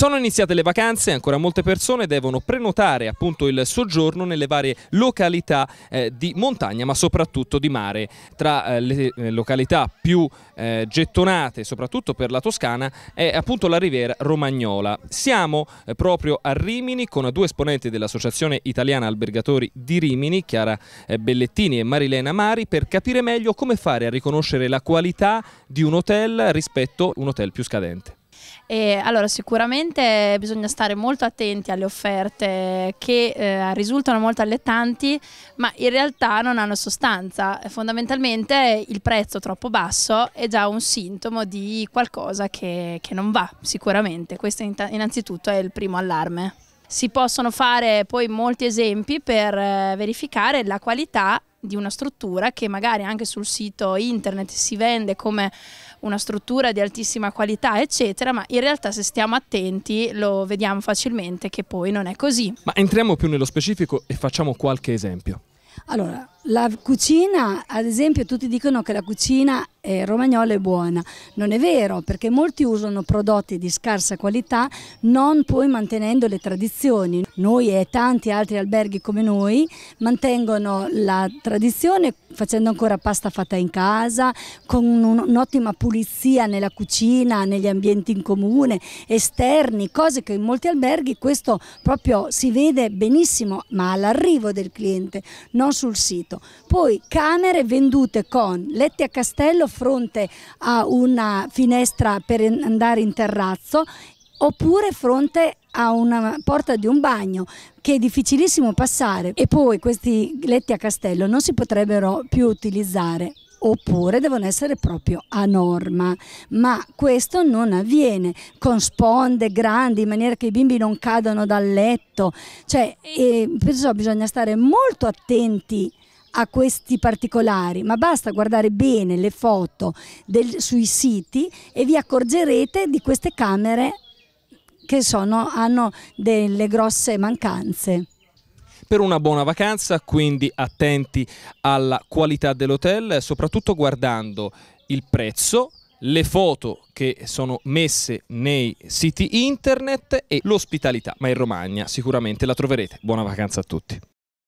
Sono iniziate le vacanze, ancora molte persone devono prenotare appunto il soggiorno nelle varie località eh, di montagna ma soprattutto di mare. Tra eh, le eh, località più eh, gettonate soprattutto per la Toscana è appunto la Riviera Romagnola. Siamo eh, proprio a Rimini con due esponenti dell'Associazione Italiana Albergatori di Rimini, Chiara eh, Bellettini e Marilena Mari, per capire meglio come fare a riconoscere la qualità di un hotel rispetto a un hotel più scadente. E, allora, sicuramente bisogna stare molto attenti alle offerte che eh, risultano molto allettanti, ma in realtà non hanno sostanza. Fondamentalmente il prezzo troppo basso è già un sintomo di qualcosa che, che non va, sicuramente. Questo innanzitutto è il primo allarme si possono fare poi molti esempi per eh, verificare la qualità di una struttura che magari anche sul sito internet si vende come una struttura di altissima qualità, eccetera, ma in realtà se stiamo attenti lo vediamo facilmente che poi non è così. Ma entriamo più nello specifico e facciamo qualche esempio. Allora, la cucina, ad esempio, tutti dicono che la cucina eh, romagnola è buona. Non è vero, perché molti usano prodotti di scarsa qualità, non poi mantenendo le tradizioni. Noi e tanti altri alberghi come noi mantengono la tradizione facendo ancora pasta fatta in casa, con un'ottima pulizia nella cucina, negli ambienti in comune, esterni, cose che in molti alberghi questo proprio si vede benissimo, ma all'arrivo del cliente, non sul sito. Poi camere vendute con letti a castello fronte a una finestra per andare in terrazzo oppure fronte a una porta di un bagno che è difficilissimo passare e poi questi letti a castello non si potrebbero più utilizzare oppure devono essere proprio a norma, ma questo non avviene con sponde grandi in maniera che i bimbi non cadano dal letto, cioè, e, eh, bisogna stare molto attenti a questi particolari, ma basta guardare bene le foto del, sui siti e vi accorgerete di queste camere che sono, hanno delle grosse mancanze per una buona vacanza, quindi attenti alla qualità dell'hotel, soprattutto guardando il prezzo, le foto che sono messe nei siti internet e l'ospitalità, ma in Romagna sicuramente la troverete. Buona vacanza a tutti.